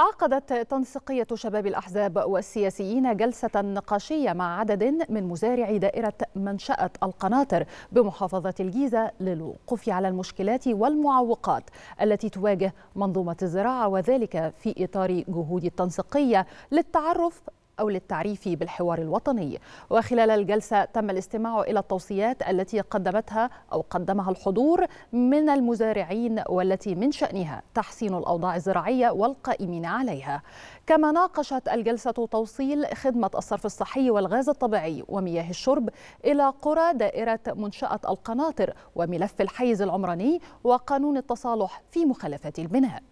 عقدت تنسيقية شباب الأحزاب والسياسيين جلسة نقاشية مع عدد من مزارعي دائرة منشأة القناطر بمحافظة الجيزة للوقوف على المشكلات والمعوقات التي تواجه منظومة الزراعة وذلك في إطار جهود التنسيقية للتعرف أو للتعريف بالحوار الوطني وخلال الجلسة تم الاستماع إلى التوصيات التي قدمتها أو قدمها الحضور من المزارعين والتي من شأنها تحسين الأوضاع الزراعية والقائمين عليها كما ناقشت الجلسة توصيل خدمة الصرف الصحي والغاز الطبيعي ومياه الشرب إلى قرى دائرة منشأة القناطر وملف الحيز العمراني وقانون التصالح في مخالفات البناء